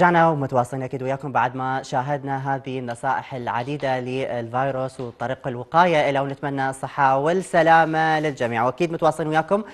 رجعنا ومتواصلين اكيد وياكم بعد ما شاهدنا هذه النصائح العديده للفيروس وطريق الوقايه الى ونتمنى الصحه والسلامه للجميع واكيد متواصلين وياكم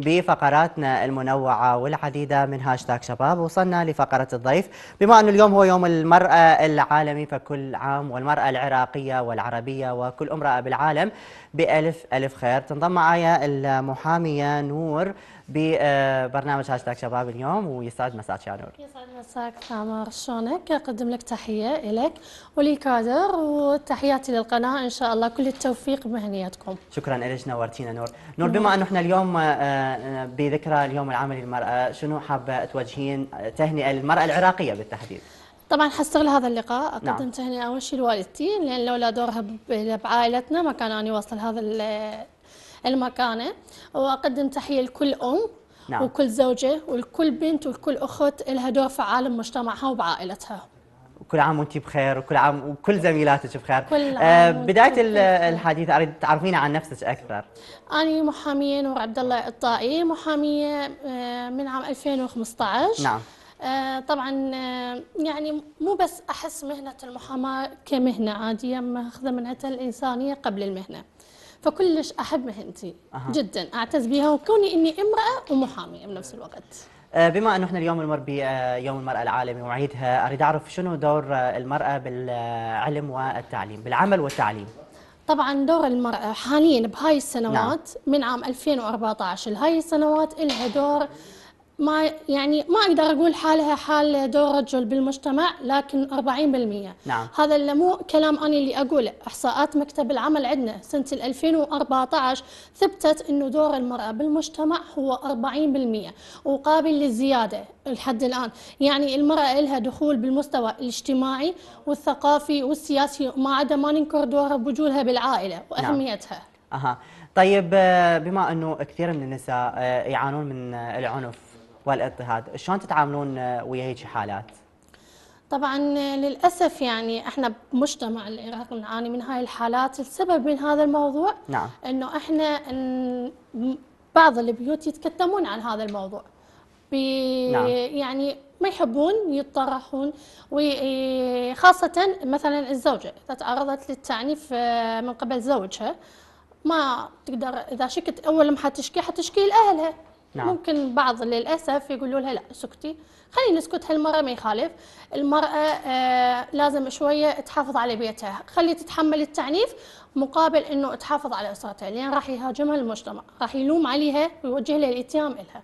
بفقراتنا المنوعة والعديدة من هاشتاج شباب وصلنا لفقرة الضيف بما أنه اليوم هو يوم المرأة العالمي فكل عام والمرأة العراقية والعربية وكل امرأة بالعالم بألف ألف خير تنضم معايا المحامية نور ببرنامج هاشتاج شباب اليوم ويسعد مساك يا نور يسعد مساك ثامر شلونك اقدم لك تحيه لك وللكادر وتحياتي للقناه ان شاء الله كل التوفيق بمهنياتكم شكرا لك نورتينا نور نور بما انه احنا اليوم آه، بذكرى اليوم العام للمراه شنو حابه توجهين تهنئه للمراه العراقيه بالتحديد طبعا حستغل هذا اللقاء نعم. اقدم نعم. تهنئه اول شيء لوالدتي لان لولا دورها بعائلتنا ما كان اني واصل هذا المكانه واقدم تحيه لكل ام نعم. وكل زوجه ولكل بنت ولكل اخت لها دور فعال بمجتمعها وبعائلتها وكل عام وانت بخير وكل عام وكل زميلاتك بخير كل عام آه بدايه الحديث اريد تعرفينا عن نفسك اكثر انا محاميه نور عبد الله الطائي محاميه آه، من عام 2015 نعم آه طبعا آه، يعني مو بس احس مهنه المحاماه كمهنه عاديه ماخذه منعتها الانسانيه قبل المهنه فكلش أحب مهنتي أه. جدا أعتز بها وكوني إني امرأة ومحامية بنفس الوقت آه، بما أنه احنا اليوم نمر بيوم المرأة العالمي وعيدها أريد أعرف شنو دور المرأة بالعلم والتعليم بالعمل والتعليم طبعا دور المرأة حاليا بهاي السنوات نعم. من عام 2014 لهاي السنوات لها دور ما يعني ما اقدر اقول حالها حال دور رجل بالمجتمع لكن 40% نعم. هذا اللي مو كلام انا اللي اقوله احصاءات مكتب العمل عندنا سنه 2014 ثبتت انه دور المراه بالمجتمع هو 40% وقابل للزياده لحد الان يعني المراه لها دخول بالمستوى الاجتماعي والثقافي والسياسي ما عدا ما ننكر دورها بوجودها بالعائله نعم. واهميتها نعم. اها طيب آه، بما انه كثير من النساء آه، يعانون من العنف والاضطهاد شلون تتعاملون آه، ويا هيك حالات طبعا آه، للاسف يعني احنا بمجتمع العراق نعاني من هاي الحالات السبب من هذا الموضوع نعم. انه احنا بعض البيوت يتكتمون عن هذا الموضوع نعم. يعني ما يحبون يتطرحون وخاصة آه، مثلا الزوجة إذا تعرضت للتعنيف من قبل زوجها ما تقدر إذا شكت أول ما حتشكي حتشكي لأهلها نعم. ممكن بعض للاسف يقولوا لها لا سكتي خلينا نسكت هالمره ما يخالف المراه آه لازم شويه تحافظ على بيتها خلي تتحمل التعنيف مقابل انه تحافظ على اسرتها لان راح يهاجمها المجتمع راح يلوم عليها ويوجه لها الاتهام لها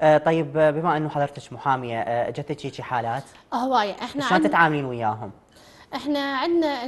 آه طيب آه، بما انه حضرتك محاميه آه جتك هيك حالات هوايه احنا شلون تتعاملين وياهم احنا عندنا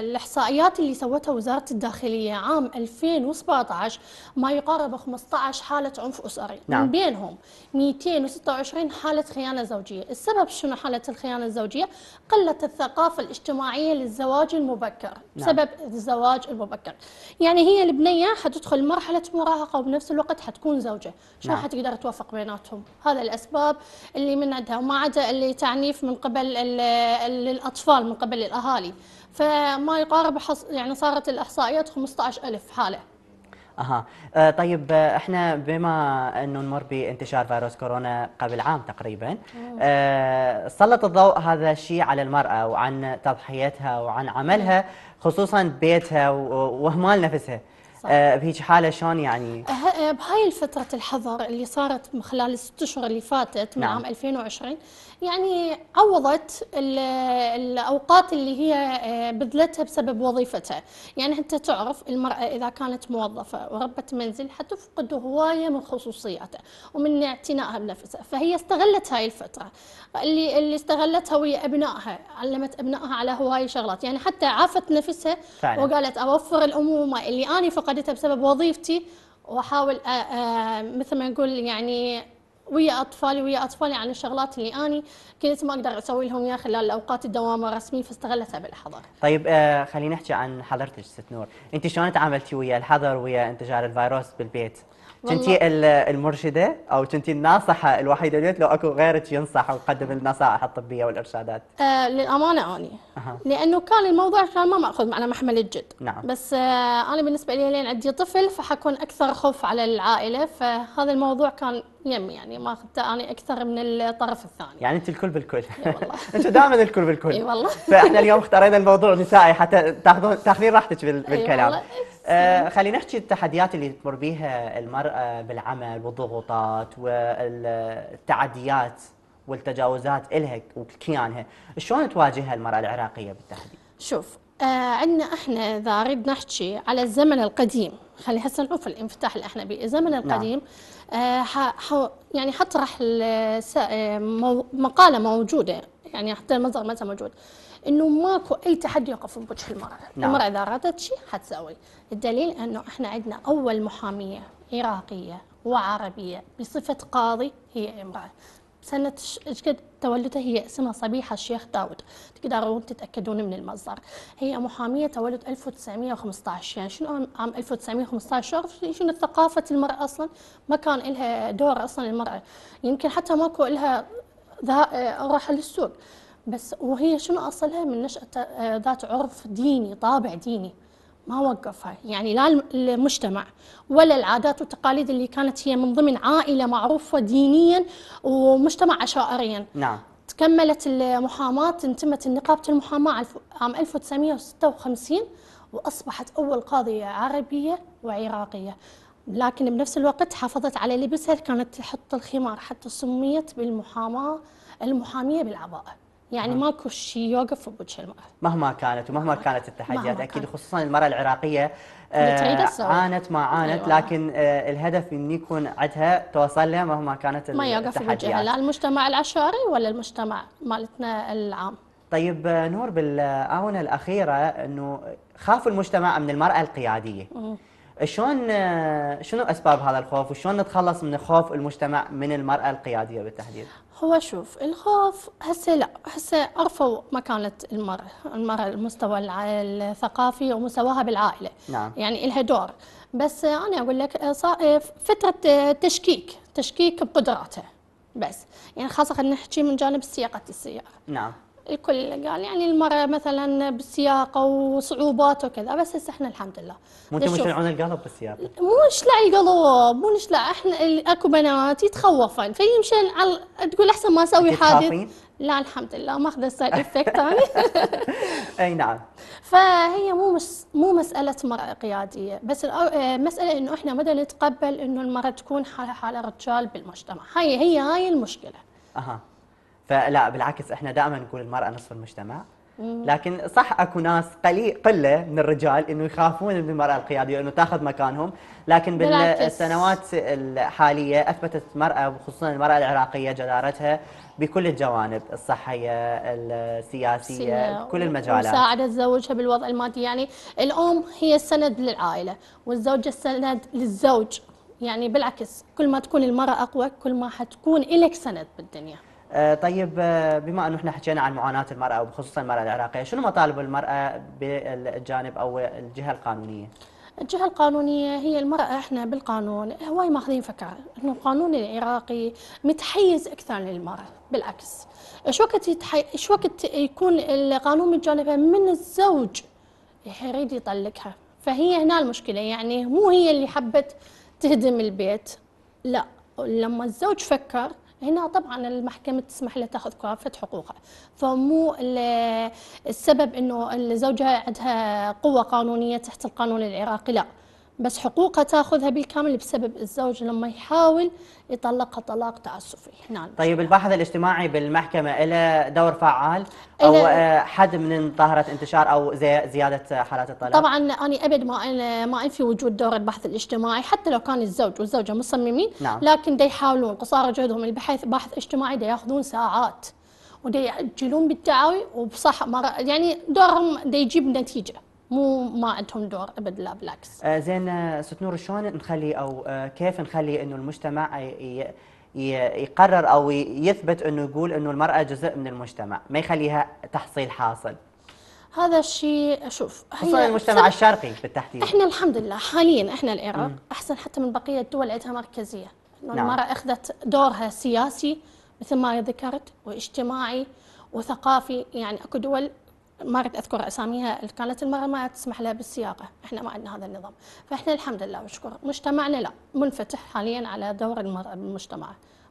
الاحصائيات اللي سوتها وزاره الداخليه عام 2017 ما يقارب 15 حاله عنف اسري نعم. من بينهم 226 حاله خيانه زوجيه السبب شنو حاله الخيانه الزوجيه قله الثقافه الاجتماعيه للزواج المبكر نعم. سبب الزواج المبكر يعني هي البنيه حتدخل مرحله مراهقه وبنفس الوقت حتكون زوجه شلون نعم. حتقدر توفق بيناتهم هذا الاسباب اللي من عندها وما عدا اللي تعنيف من قبل الاطفال الاطفال من قبل الاهالي فما يقارب حص يعني صارت الاحصائيات 15000 حاله اها آه، طيب آه، احنا بما انه نمر بانتشار فيروس كورونا قبل عام تقريبا أه سلط الضوء هذا الشيء على المراه وعن تضحيتها وعن عملها خصوصا بيتها واهمال نفسها أه بهيك حاله شلون يعني؟ آه، بهاي الفترة الحظر اللي صارت من خلال الست اشهر اللي فاتت من نعم. عام 2020 يعني عوضت الأوقات اللي هي آه، بذلتها بسبب وظيفتها يعني أنت تعرف المرأة إذا كانت موظفة وربة منزل حتفقد هواية من خصوصياتها ومن اعتنائها بنفسها فهي استغلت هاي الفترة اللي, اللي استغلتها ويا أبنائها علمت أبنائها على هواية شغلات يعني حتى عافت نفسها فعلا. وقالت أوفر الأمومة اللي أنا فقدتها بسبب وظيفتي واحاول آه، آه، مثل ما نقول يعني ويا اطفالي ويا اطفالي عن الشغلات اللي اني كنت ما اقدر اسوي لهم اياها خلال اوقات الدوام الرسمي فاستغلتها بالحظر. طيب آه خلينا نحكي عن حضرتك ست نور، انت شلون تعاملتي ويا الحظر ويا انتشار الفيروس بالبيت؟ كنتي المرشده او كنتي الناصحه الوحيده اليوم لو اكو غيرك ينصح ويقدم النصائح الطبيه والارشادات؟ آه للامانه اني أه. لانه كان الموضوع كان ما ماخذ معنا محمل الجد نعم بس آه انا بالنسبه لي لين عندي طفل فحكون اكثر خوف على العائله فهذا الموضوع كان يم يعني ما اخذته انا اكثر من الطرف الثاني يعني انت الكل بالكل والله انت دائما الكل بالكل اي والله فاحنا اليوم اختارينا الموضوع نسائي حتى تاخذون تاخذين راحتك بالكلام آه خلينا نحكي التحديات اللي تمر بها المراه بالعمل والضغوطات والتعديات والتجاوزات الها وكيانها شلون تواجهها المراه العراقيه بالتحديد شوف آه عندنا احنا اذا اريد نحكي على الزمن القديم خلي هسه نعرف الانفتاح اللي احنا به الزمن نعم. القديم نعم. آه، يعني حطرح آه، مقاله موجوده يعني حتى المصدر مثلا موجود انه ماكو اي تحدي يقف بوجه المراه، نعم. المراه اذا ارادت شيء حتسوي، الدليل انه احنا عندنا اول محاميه عراقيه وعربيه بصفه قاضي هي امراه. سنه ايش قد تولده هي اسمها صبيحة الشيخ داود تقدرون تتأكدون من المصدر هي محامية تولد 1915 يعني شنو عام 1915 شنو ثقافة المرأة أصلا ما كان لها دور أصلا المرأة يمكن حتى ماكو لها آه، راحة للسوق بس وهي شنو أصلها من نشأة آه، ذات عرف ديني طابع ديني ما وقفها يعني لا المجتمع ولا العادات والتقاليد اللي كانت هي من ضمن عائلة معروفة دينيا ومجتمع عشائريا نعم تكملت المحاماة انتمت نقابة المحاماة عام 1956 وأصبحت أول قاضية عربية وعراقية لكن بنفس الوقت حافظت على لبسها كانت تحط الخمار حتى سميت بالمحاماة المحامية بالعباءة يعني ماكو شيء يوقف بوجه المراه مهما كانت ومهما كانت التحديات اكيد خصوصا المراه العراقيه آه عانت ما عانت أيوة. لكن آه الهدف ان يكون عندها توصل لها مهما كانت ما يوقف بوجهها لا المجتمع العشائري ولا المجتمع مالتنا العام طيب آه، نور بالاونه الاخيره انه خاف المجتمع من المراه القياديه شلون آه، شنو اسباب هذا الخوف وشلون نتخلص من خوف المجتمع من المراه القياديه بالتحديد؟ هو شوف الخوف هسه لا هسه عرفوا مكانة المرأة المرأة المستوى الثقافي ومستواها بالعائلة نعم. يعني لها دور بس أنا أقول لك صائف فترة تشكيك تشكيك بقدراتها بس يعني خاصة نحكي من جانب سياقة السيارة نعم الكل قال يعني المرأة مثلا بالسياقة وصعوبات وكذا بس هسه احنا الحمد لله مو انتم تشلعون القلب بالسياقة مو نشلع القلب مو نشلع احنا اكو بنات يتخوفن فيمشن على تقول احسن ما اسوي حادث لا الحمد لله ماخذه السايد افكت اي نعم فهي مو مس مو مساله مراه قياديه بس مساله انه احنا مدى نتقبل انه المراه تكون حالها حال الرجال بالمجتمع هاي هي هاي المشكله اها فلا بالعكس احنا دائما نقول المراه نصف المجتمع لكن صح اكو ناس قليل قله من الرجال انه يخافون من المراه القياديه انه تاخذ مكانهم لكن بالسنوات الحاليه اثبتت المراه وخصوصا المراه العراقيه جدارتها بكل الجوانب الصحيه السياسيه كل المجالات ساعدت زوجها بالوضع المادي يعني الام هي السند للعائله والزوجه السند للزوج يعني بالعكس كل ما تكون المراه اقوى كل ما حتكون لك سند بالدنيا آه، طيب آه، بما انه احنا حكينا عن معاناه المراه وخصوصا المراه العراقيه، شنو مطالب المراه بالجانب او الجهه القانونيه؟ الجهة القانونية هي المرأة احنا بالقانون هواي ماخذين فكرة انه القانون العراقي متحيز اكثر للمرأة بالعكس ايش وقت يتحي... ايش وقت يكون القانون من جانبها من الزوج يريد يطلقها فهي هنا المشكلة يعني مو هي اللي حبت تهدم البيت لا لما الزوج فكر هنا طبعا المحكمة تسمح لها تاخذ كافة حقوقها فمو السبب أنه الزوجة عندها قوة قانونية تحت القانون العراقي لا بس حقوقها تاخذها بالكامل بسبب الزوج لما يحاول يطلقها طلاق تعسفي هنا نعم، طيب الباحث الاجتماعي بالمحكمة له دور فعال أو حد من ظاهرة انتشار أو زيادة حالات الطلاق طبعا أنا أبد ما أنا ما في وجود دور البحث الاجتماعي حتى لو كان الزوج والزوجة مصممين نعم. لكن دا يحاولون قصارى جهدهم البحث باحث اجتماعي دا ياخذون ساعات ودا يجلون بالدعاوي وبصح يعني دورهم دا يجيب نتيجة مو ما عندهم دور ابد لا بالعكس. آه، زين آه، ست نور شلون نخلي او آه، كيف نخلي انه المجتمع يقرر او يثبت انه يقول انه المراه جزء من المجتمع، ما يخليها تحصيل حاصل. هذا الشيء شوف خصوصا المجتمع الشرقي بالتحديد احنا الحمد لله حاليا احنا العراق احسن حتى من بقيه الدول عندها مركزيه انه نعم. المراه اخذت دورها سياسي مثل ما ذكرت واجتماعي وثقافي يعني اكو دول ما أريد أذكر أساميها كانت المرأة ما تسمح لها بالسياقة إحنا ما عندنا هذا النظام فإحنا الحمد لله مشكور مجتمعنا لا منفتح حاليا على دور المرأة بالمجتمع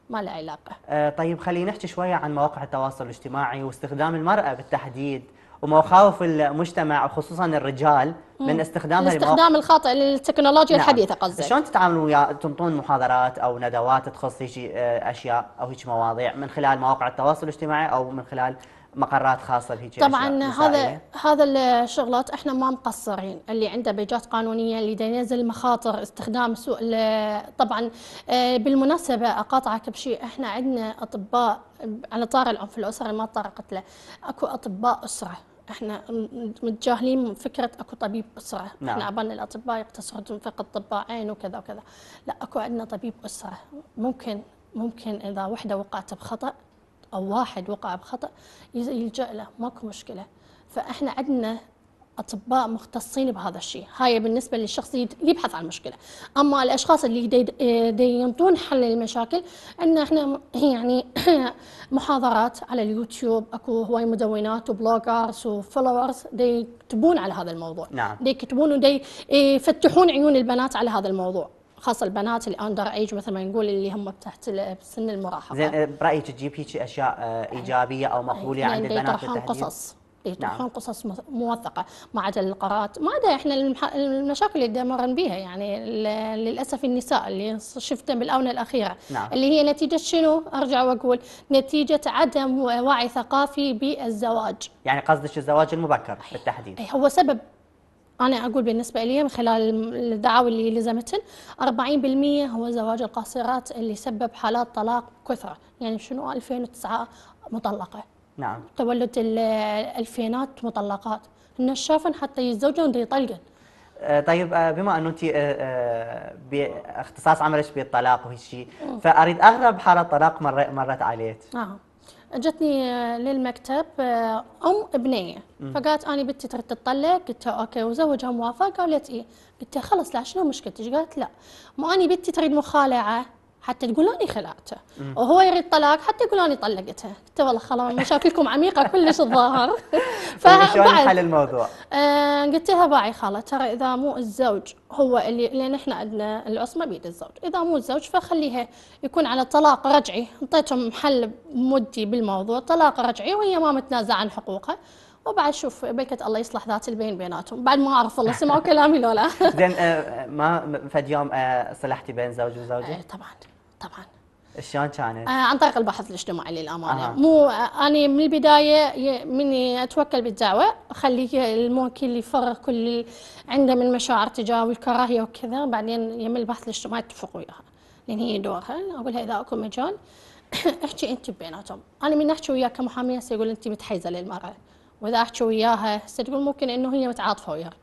ما له علاقة أه طيب خلينا نحكي شوية عن مواقع التواصل الاجتماعي واستخدام المرأة بالتحديد ومخاوف المجتمع وخصوصا الرجال من استخدامها الاستخدام الخاطئ للتكنولوجيا نعم. الحديثه قصدك شلون تتعاملون ويا تنطون محاضرات او ندوات تخص هيك آه، اشياء او هيك مواضيع من خلال مواقع التواصل الاجتماعي او من خلال مقرات خاصه بهيك طبعا هذا هذا الشغلات احنا ما مقصرين اللي عنده بيجات قانونيه اللي ينزل مخاطر استخدام سوء طبعا آه، بالمناسبه اقاطعك بشيء احنا عندنا اطباء على طار الام في الاسره ما طرقت له اكو اطباء اسره احنا متجاهلين فكره اكو طبيب اسره نعم. احنا عبالنا الاطباء يقتصرون فقط طباء عين وكذا وكذا لا اكو عندنا طبيب اسره ممكن ممكن اذا وحده وقعت بخطا أو واحد وقع بخطأ يلجأ له ماكو مشكلة فإحنا عندنا اطباء مختصين بهذا الشيء هاي بالنسبه للشخص اللي يبحث عن المشكله اما الاشخاص اللي دي, دي ينطون حل للمشاكل ان احنا يعني محاضرات على اليوتيوب اكو هواي مدونات وبلوجرز وفولورز دي يكتبون على هذا الموضوع نعم دي يكتبون ودي يفتحون عيون البنات على هذا الموضوع خاصه البنات اللي اندر ايج مثل ما نقول اللي هم تحت سن المراهقه زين آه، برايك تجيب هيك اشياء آه، ايجابيه او مقبوله عند يعني البنات التحديد؟ نعم. قصص يطرحون نعم. قصص موثقه ما عدا القرارات ما عدا احنا المشاكل اللي مرن بها يعني للاسف النساء اللي شفته بالاونه الاخيره نعم. اللي هي نتيجه شنو ارجع واقول نتيجه عدم وعي ثقافي بالزواج يعني قصدك الزواج المبكر بالتحديد هو سبب انا اقول بالنسبه لي من خلال الدعاوى اللي لزمتن 40% هو زواج القاصرات اللي سبب حالات طلاق كثره يعني شنو 2009 مطلقه نعم تولد الالفينات مطلقات نشافن حتى يتزوجن يطلقن آه، طيب آه، بما انه انت آه، باختصاص عملك بالطلاق وهالشيء فاريد اغرب حاله طلاق مرت عليك. نعم. جتني آه، للمكتب آه، ام بنيه فقالت انا بنتي تريد تطلق قلت اوكي وزوجها موافق قالت ايه قلت خلص لا شنو مشكلتك قالت لا مو اني بنتي تريد مخالعه حتى تقولوني خلعته وهو يريد طلاق حتى يقولوني طلقته قلت والله خلاص مشاكلكم عميقه كلش الظاهر فشلون طيب، حل الموضوع؟ آه، قلت لها باعي خاله ترى اذا مو الزوج هو اللي لان احنا عندنا العصمه بيد الزوج اذا مو الزوج فخليها يكون على طلاق رجعي اعطيتهم حل مدي بالموضوع طلاق رجعي وهي ما متنازعه عن حقوقها وبعد شوف بكت الله يصلح ذات البين بيناتهم بعد ما اعرف والله سمعوا كلامي لو لا زين آه، ما فد يوم آه، صلحتي بين زوج وزوجه؟ إيه، طبعا طبعا شلون كانت؟ آه، عن طريق البحث الاجتماعي للامانه، آه. مو انا من البدايه مني اتوكل بالدعوه، اخليه الموكل اللي يفرغ كل اللي عنده من مشاعر تجاه والكراهيه وكذا، بعدين يم البحث الاجتماعي اتفقوا وياها، لان هي دورها، اقول لها اذا اكو مجال احكي انت بيناتهم، انا من احكي وياك كمحاميه سيقول انت متحيزه للمراه. واذا احكي وياها تقول ممكن انه هي متعاطفه وياك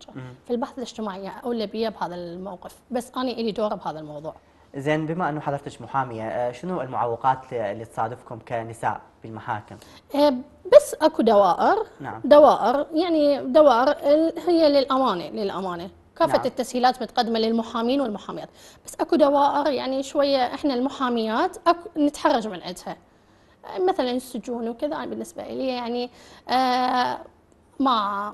في البحث الاجتماعي اولى بي بهذا الموقف بس انا الي دور بهذا الموضوع زين بما انه حضرتك محاميه آه، شنو المعوقات اللي تصادفكم كنساء بالمحاكم؟ آه، بس اكو دوائر نعم. دوائر يعني دوائر هي للامانه للامانه كافه نعم. التسهيلات متقدمه للمحامين والمحاميات بس اكو دوائر يعني شويه احنا المحاميات أكو نتحرج من عندها مثلا السجون وكذا أنا بالنسبة لي يعني آه، مع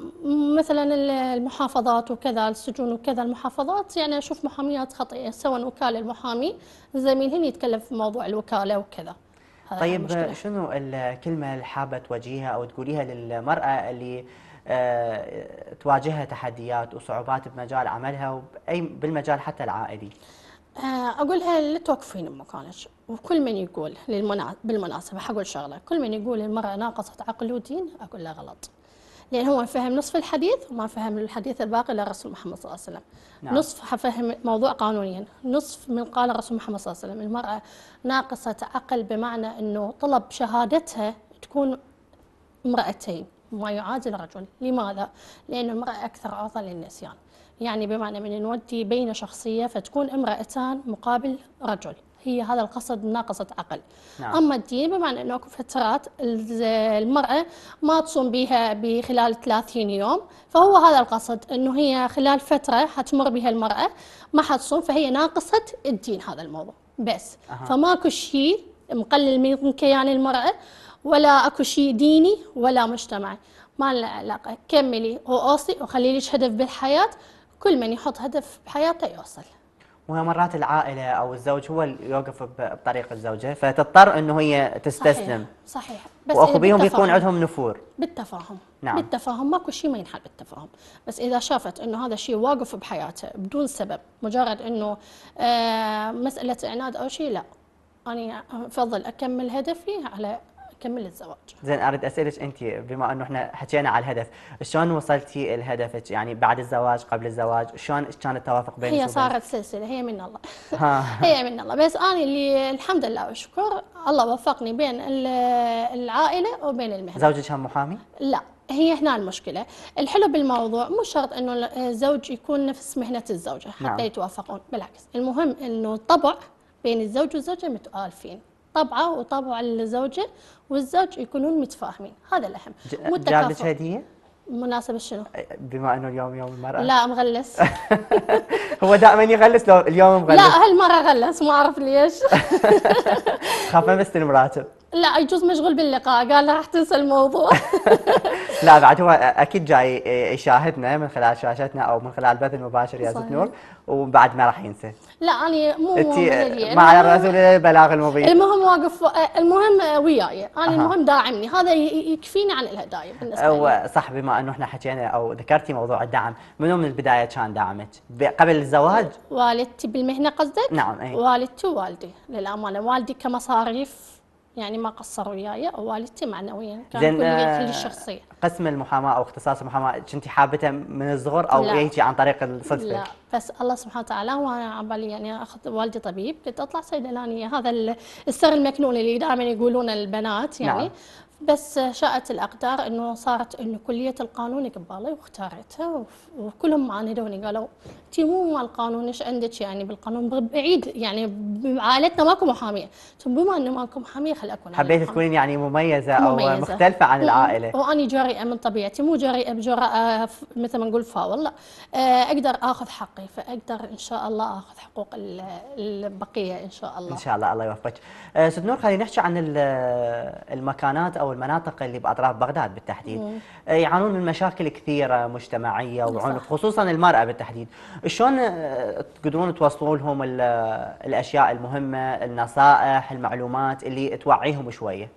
مثلا المحافظات وكذا السجون وكذا المحافظات يعني اشوف محاميات خطيئه سواء وكاله المحامي زميلهن يتكلم في موضوع الوكاله وكذا طيب المشكلة. شنو الكلمه اللي حابه توجهيها او تقوليها للمراه اللي آه، تواجهها تحديات وصعوبات بمجال عملها وبالمجال حتى العائلي آه، اقولها لا توقفين امك وكل من يقول للمنا... بالمناسبه حقول شغله كل من يقول المراه ناقصه عقل ودين اقول له غلط لان هو فهم نصف الحديث وما فهم الحديث الباقي لرسول محمد صلى الله عليه وسلم نعم. نصف فهم موضوع قانونيا نصف من قال رسول محمد صلى الله عليه وسلم المراه ناقصه عقل بمعنى انه طلب شهادتها تكون امراتين ما يعادل رجل لماذا لان المراه اكثر عرضه للنسيان يعني بمعنى من نودي بين شخصية فتكون امرأتان مقابل رجل هي هذا القصد ناقصة عقل نعم. أما الدين بمعنى أنه أكو فترات المرأة ما تصوم بها بخلال 30 يوم فهو هذا القصد أنه هي خلال فترة حتمر بها المرأة ما حتصوم فهي ناقصة الدين هذا الموضوع بس أه. فماكو شيء مقلل من كيان المرأة ولا أكو شيء ديني ولا مجتمعي ما له علاقة كملي وأوصي وخلي هدف بالحياة كل من يحط هدف بحياته يوصل وهي مرات العائلة أو الزوج هو اللي يوقف بطريق الزوجة فتضطر أنه هي تستسلم صحيح, صحيح. بس وأخو بيهم بيكون عندهم نفور بالتفاهم نعم. بالتفاهم ماكو شيء ما ينحل بالتفاهم بس إذا شافت أنه هذا الشيء واقف بحياته بدون سبب مجرد أنه آه، مسألة عناد أو شيء لا أنا أفضل أكمل هدفي على كمل الزواج زين اريد اسالك انت بما انه احنا حكينا على الهدف شلون وصلتي لهدفك يعني بعد الزواج قبل الزواج شلون كان التوافق بينك هي صارت سلسله هي من الله هي من الله بس انا اللي الحمد لله والشكر الله وفقني بين العائله وبين المهنه زوجك كان محامي لا هي هنا المشكلة الحلو بالموضوع مو شرط أنه الزوج يكون نفس مهنة الزوجة حتى نعم. يتوافقون بالعكس المهم أنه الطبع بين الزوج والزوجة متآلفين طبعه وطبع الزوجه والزوج يكونون متفاهمين هذا الاهم جاب هديه؟ مناسبة شنو؟ بما انه اليوم يوم المرأة لا مغلس هو دائما يغلس لو اليوم مغلس لا هالمرة غلس ما اعرف ليش خاف ما المراتب لا يجوز مشغول باللقاء قال راح تنسى الموضوع لا بعد هو اكيد جاي يشاهدنا من خلال شاشتنا او من خلال البث المباشر يا ست نور وبعد ما راح ينسى لا انا مو انت مع الرسول البلاغ المبين المهم واقف المهم وياي انا أه. المهم داعمني هذا يكفيني عن الهدايا بالنسبه لي صح بما انه احنا حكينا او ذكرتي موضوع الدعم منو من البدايه كان دعمك قبل الزواج والدتي بالمهنه قصدك نعم أي. والدتي ووالدي للامانه والدي كمصاريف يعني ما قصروا وياي او والدتي معنويا كان كل آه، شخصيه قسم المحاماه او اختصاص المحاماه كنت حابته من الصغر او هيك عن طريق الصدفه؟ لا بس الله سبحانه وتعالى وانا عبالي يعني اخذ والدي طبيب كنت اطلع صيدلانيه هذا السر المكنون اللي دائما يقولون البنات يعني نعم. بس شاءت الاقدار انه صارت انه كليه القانون قبالي واختارتها وكلهم عاندوني قالوا انت مو مال القانون ايش عندك يعني بالقانون بعيد يعني عائلتنا ماكو محاميه بما انه ماكو محاميه خل اكون حبيت تكونين يعني مميزه, مميزة. او مختلفه عن العائله واني جريئه من طبيعتي مو جريئه بجرأه آه، مثل ما نقول فاول لا آه، اقدر اخذ حقي فاقدر ان شاء الله اخذ حقوق البقيه ان شاء الله ان شاء الله الله يوفقك آه، ست نور خلينا نحكي عن المكانات او المناطق اللي باطراف بغداد بالتحديد مم. آه، يعانون من مشاكل كثيره مجتمعيه وعنف خصوصا المراه بالتحديد شلون آه، تقدرون توصلوا لهم الاشياء المهمه النصائح المعلومات اللي توعيهم شويه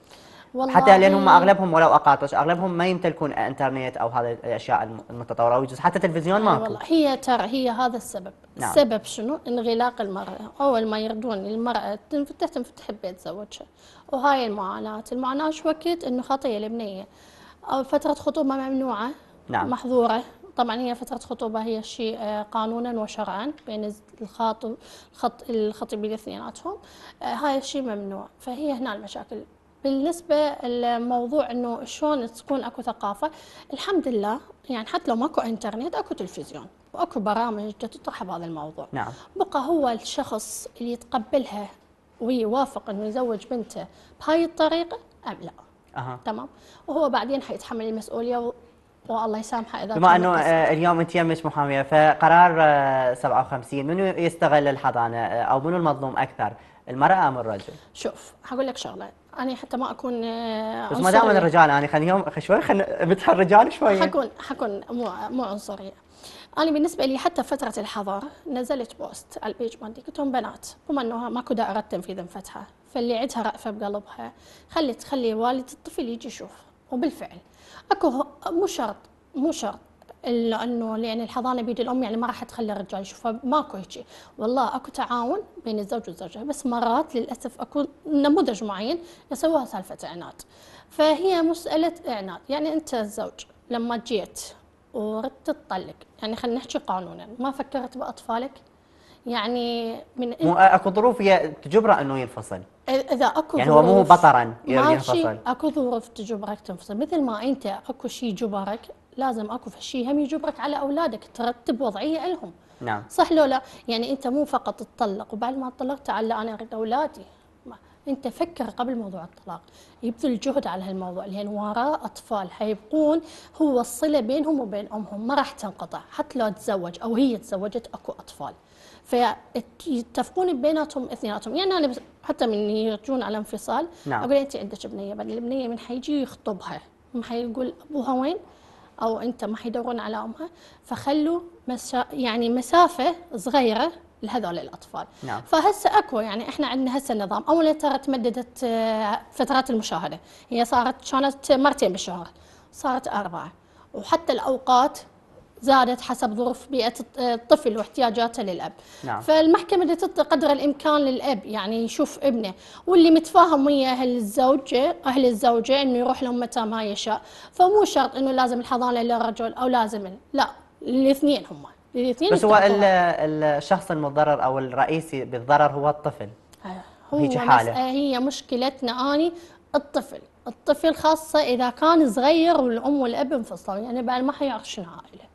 والله حتى لان هم اغلبهم ولو اقاطش اغلبهم ما يمتلكون انترنت او هذه الاشياء المتطوره ويجوز حتى تلفزيون ما والله هي ترى هي هذا السبب نعم. السبب شنو انغلاق المراه اول ما يردون المراه تنفتح تنفتح بيت زوجها وهاي المعاناه المعاناه شو وقت انه خطيه البنيه فتره خطوبه ممنوعه نعم. محظوره طبعا هي فترة خطوبة هي شيء آه، قانونا وشرعا بين الخاطب الخط الخطيبين اثنيناتهم آه، هاي الشيء ممنوع فهي هنا المشاكل بالنسبه لموضوع انه شلون تكون اكو ثقافه الحمد لله يعني حتى لو ماكو انترنت اكو تلفزيون واكو برامج تطرح بهذا الموضوع نعم. بقى هو الشخص اللي يتقبلها ويوافق انه يزوج بنته بهاي الطريقه ام لا أه. تمام وهو بعدين حيتحمل المسؤوليه و... والله يسامحه اذا بما انه آه، اليوم انت يمش محاميه فقرار 57 آه، منو يستغل الحضانه آه، او منو المظلوم اكثر المراه ام الرجل؟ شوف حقول لك شغله انا حتى ما اكون آه، بس ما دام الرجال انا خليني يوم شوي خلينا بتح الرجال شوي حكون حكون مو مو عنصريه انا بالنسبه لي حتى فتره الحظر نزلت بوست على البيج مالتي قلت لهم بنات بما انه ماكو دائره تنفيذ انفتحه فاللي عندها رأفه بقلبها خلي تخلي والد الطفل يجي يشوف وبالفعل اكو مو شرط مو شرط لانه يعني الحضانه بيد الام يعني ما راح تخلي الرجال يشوفها ماكو هيك والله اكو تعاون بين الزوج والزوجه بس مرات للاسف اكو نموذج معين يسووها سالفه عناد فهي مساله عناد يعني انت الزوج لما جيت وردت تطلق يعني خلينا نحكي قانونا ما فكرت باطفالك يعني من مو اكو ظروف هي تجبره انه ينفصل اذا اكو يعني هو مو بطرا ينفصل اكو ظروف تجبرك تنفصل مثل ما انت اكو شيء جبرك لازم اكو شيء هم يجبرك على اولادك ترتب وضعيه لهم نعم صح لو لا يعني انت مو فقط تطلق وبعد ما طلقت على انا اريد اولادي انت فكر قبل موضوع الطلاق يبذل جهد على هالموضوع لان وراء اطفال حيبقون هو الصله بينهم وبين امهم ما راح تنقطع حتى لو تزوج او هي تزوجت اكو اطفال فيتفقون بيناتهم اثنيناتهم يعني انا حتى من يرجون على انفصال نعم. اقول انت عندك بنيه بعد البنيه من حيجي يخطبها ما حيقول ابوها وين او انت ما حيدورون على امها فخلوا مسا يعني مسافه صغيره لهذول الاطفال نعم. فهسه اكو يعني احنا عندنا هسه نظام اولا ترى تمددت آه، فترات المشاهده هي صارت كانت مرتين بالشهر صارت اربعه وحتى الاوقات زادت حسب ظروف بيئة الطفل واحتياجاته للأب نعم. فالمحكمة اللي تعطي قدر الإمكان للأب يعني يشوف ابنه واللي متفاهم ويا أهل الزوجة أهل الزوجة أنه يروح لهم متى ما يشاء فمو شرط أنه لازم الحضانة للرجل أو لازم لا الاثنين هم الاثنين بس هو الشخص المتضرر أو الرئيسي بالضرر هو الطفل آه، هو حالة. هي مشكلتنا أني الطفل الطفل خاصة إذا كان صغير والأم والأب انفصلوا يعني بعد ما حيعرف شنو عائلة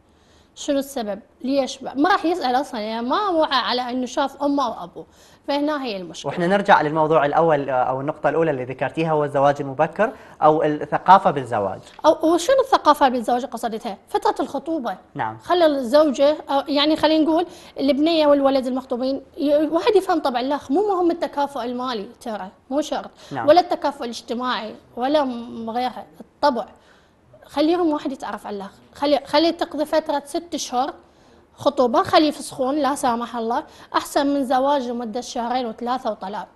شنو السبب ليش ما راح يسال اصلا يعني ما وعى على انه شاف امه او ابوه فهنا هي المشكله واحنا نرجع للموضوع الاول آه، او النقطه الاولى اللي ذكرتيها هو الزواج المبكر او الثقافه بالزواج او وشنو الثقافه بالزواج قصدتها فتره الخطوبه نعم خلي الزوجه يعني خلينا نقول البنيه والولد المخطوبين واحد يفهم طبعا الاخ مو مهم التكافؤ المالي ترى مو شرط نعم. ولا التكافؤ الاجتماعي ولا غيرها الطبع خليهم واحد يتعرف على الاخر خلي خلي تقضي فتره ست شهور خطوبه خليه يفسخون لا سامح الله احسن من زواج لمده شهرين وثلاثه وطلاق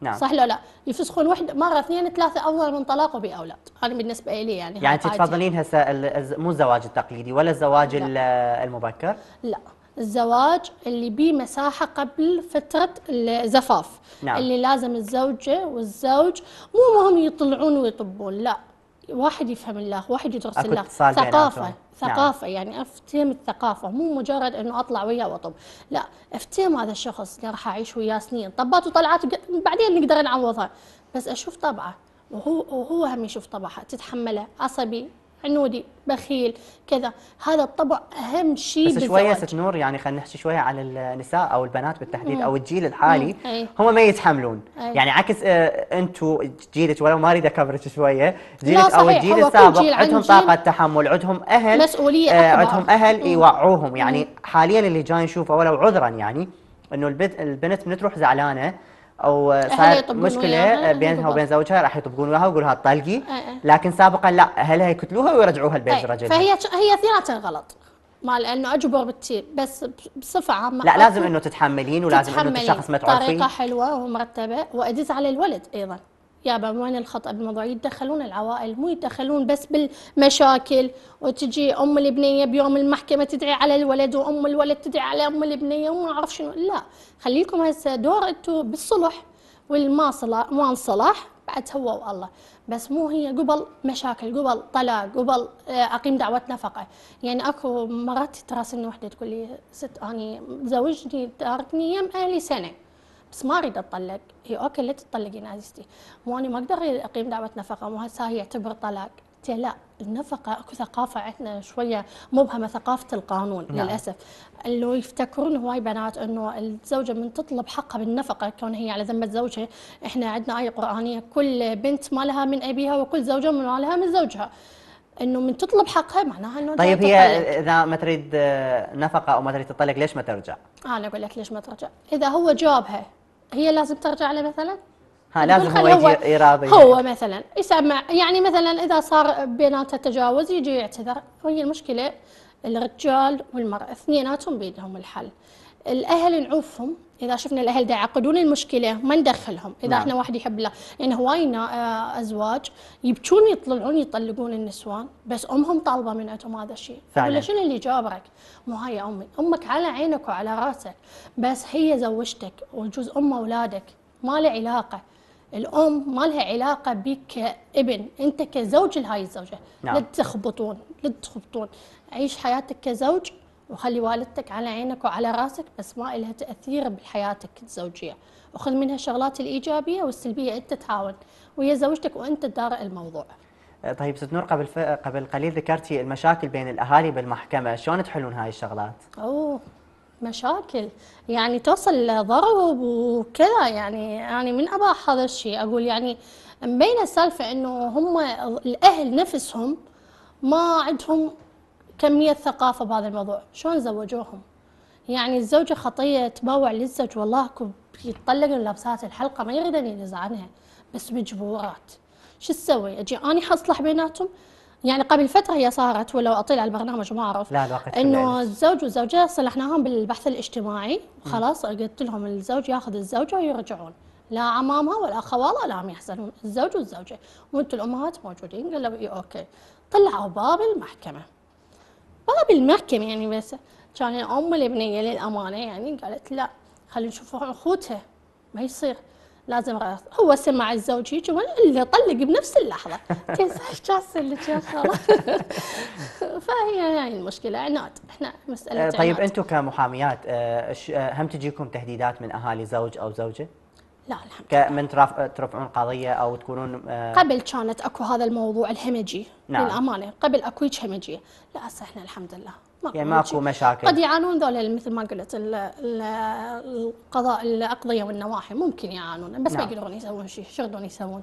نعم صح لو لا يفسخون واحد مره اثنين ثلاثه افضل من طلاق وباولاد انا بالنسبه لي يعني يعني تفضلين هسه مو الزواج التقليدي ولا الزواج لا. المبكر لا الزواج اللي بيه مساحه قبل فتره الزفاف نعم. اللي لازم الزوجه والزوج مو مهم يطلعون ويطبون لا واحد يفهم الله واحد يدرس الله ثقافة ثقافة نعم. يعني افتهم الثقافة مو مجرد انه اطلع وياه واطب لا افتهم هذا الشخص اللي راح اعيش وياه سنين طبات وطلعات بعدين نقدر نعوضها بس اشوف طبعه وهو وهو هم يشوف طبعه تتحمله عصبي عنودي بخيل كذا هذا الطبع اهم شيء بس شويه ست نور يعني خلينا نحكي شويه على النساء او البنات بالتحديد مم. او الجيل الحالي هم ما يتحملون أي. يعني عكس آه انتم جيلك ولو ما اريد اكبرك شويه جيلك او الجيل السابق جيل عندهم طاقه تحمل عندهم اهل مسؤوليه آه عندهم اهل مم. يوعوهم يعني مم. حاليا اللي جاي نشوفه ولو عذرا يعني انه البنت من تروح زعلانه او صارت مشكله بينها وبين زوجها راح يطبقون وياها ويقولوا لها طلقي إيه، إيه. لكن سابقا لا اهلها يقتلوها ويرجعوها البيت إيه، رجل فهي هي اثنيناتها غلط ما لانه اجبر بالتي بس بصفه عامه لا لازم انه تتحملين ولازم تتحملين انه الشخص ما تعرفين طريقه حلوه ومرتبه وادز على الولد ايضا يابا وين الخطا بالموضوع يتدخلون العوائل مو يتدخلون بس بالمشاكل وتجي ام البنيه بيوم المحكمه تدعي على الولد وام الولد تدعي على ام البنيه وما اعرف شنو لا خليكم هسه دور انتم بالصلح والمانصلح بعد هو والله بس مو هي قبل مشاكل قبل طلاق قبل آه، اقيم دعوه نفقه يعني اكو مرات تراسلني وحده تقول لي ست اني زوجني تاركني يم اهلي سنه بس ما اريد اتطلق هي اوكي لا تتطلقين عزيزتي مو انا ما اقدر اقيم دعوه نفقه مو هسه هي يعتبر طلاق التغطيه لا النفقه اكو ثقافه عندنا شويه مبهمه ثقافه القانون نعم. للاسف اللي يفتكرون هواي بنات انه الزوجه من تطلب حقها بالنفقه كون هي على ذمه زوجها احنا عندنا ايه قرانيه كل بنت مالها من ابيها وكل زوجه مالها من زوجها انه من تطلب حقها معناها انه طيب هي اذا ما تريد نفقه او ما تريد تطلق ليش ما ترجع؟ انا اقول لك ليش ما ترجع؟ اذا هو جابها هي لازم ترجع له مثلا؟ ها لازم هو يجي يراضي هو مثلا يسمع يعني مثلا اذا صار بيناته تجاوز يجي يعتذر وهي المشكله الرجال والمراه اثنيناتهم بيدهم الحل الاهل نعوفهم اذا شفنا الاهل دا يعقدون المشكله ما ندخلهم اذا نعم. احنا واحد يحب له يعني هواينا آه، ازواج يبكون يطلعون يطلقون النسوان بس امهم طالبه من عندهم هذا الشيء فعلا ولا شنو اللي جابرك مو هاي امي امك على عينك وعلى راسك بس هي زوجتك وجوز ام اولادك ما له علاقه الام ما لها علاقه بك كابن انت كزوج لهاي الزوجه نعم. لا تخبطون لا تخبطون عيش حياتك كزوج وخلي والدتك على عينك وعلى راسك بس ما لها تاثير بحياتك الزوجيه وخذ منها الشغلات الايجابيه والسلبيه انت تحاول ويا زوجتك وانت دار الموضوع أه، طيب ست نور قبل قبل قليل ذكرتي المشاكل بين الاهالي بالمحكمه شلون تحلون هاي الشغلات اوه مشاكل يعني توصل لضرب وكذا يعني أنا يعني من ابا هذا الشيء أقول يعني مبينة السالفة إنه هم الأهل نفسهم ما عندهم كمية ثقافة بهذا الموضوع شلون زوجوهم يعني الزوجة خطية تباوع للزوج والله يتطلق لابسات الحلقة ما يريدن ينزع عنها بس مجبورات شو تسوي؟ اجي اني حصلح بيناتهم؟ يعني قبل فتره هي صارت ولو اطيل على البرنامج ما اعرف لا انه الزوج والزوجه صلحناهم بالبحث الاجتماعي وخلاص قلت لهم الزوج ياخذ الزوجه ويرجعون لا عمامها ولا خواله لا يحزنون الزوج والزوجه وانتم الامهات موجودين قالوا اي اوكي طلعوا باب المحكمه باب المحكمه يعني بس كان ام البنيه للامانه يعني قالت لا خلينا نشوف اخوته ما يصير لازم غير هو سمع الزوج هيك اللي طلق بنفس اللحظه كيف جاسل فهي هاي المشكله عناد احنا مساله آه، طيب انتم كمحاميات آه، آه، هم تجيكم تهديدات من اهالي زوج او زوجه؟ لا الحمد لله من ترفعون قضيه او تكونون آه قبل كانت اكو هذا الموضوع الهمجي نعم. للامانه قبل اكو همجيه لا هسه احنا الحمد لله يعني ماكو مشاكل قد يعانون ذول مثل ما قلت القضاء الاقضيه والنواحي ممكن يعانون بس نعم. ما يقدرون يسوون شيء شو يقدرون يسوون؟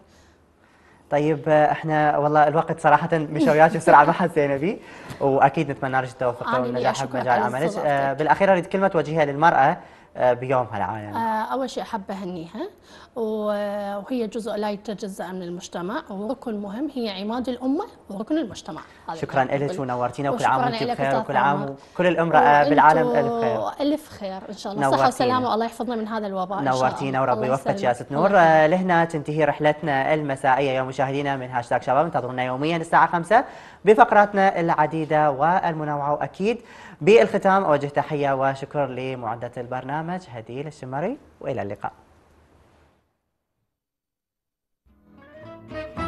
طيب احنا والله الوقت صراحه مشى وياك بسرعه ما حسينا به واكيد نتمنى لك التوفيق والنجاح بمجال عملك آه، بالاخير اريد كلمه توجهها للمراه آه، بيومها العالمي؟ آه، أول شيء أحب أهنيها وهي جزء لا يتجزأ من المجتمع وركن مهم هي عماد الأمة وركن المجتمع شكرا لك ونورتينا وكل عام وانت بخير وكل عام وكل الأمرأة بالعالم ألف خير ألف خير إن شاء الله صحة وسلامة والله يحفظنا من هذا الوباء نورتينا وربي يوفقك يا ست نور آه، لهنا تنتهي رحلتنا المسائية يا مشاهدينا من هاشتاج شباب انتظرونا يوميا الساعة 5 بفقراتنا العديدة والمنوعة وأكيد بالختام أوجه تحية وشكر لمعدة البرنامج هديل الشمري وإلى اللقاء Thank you.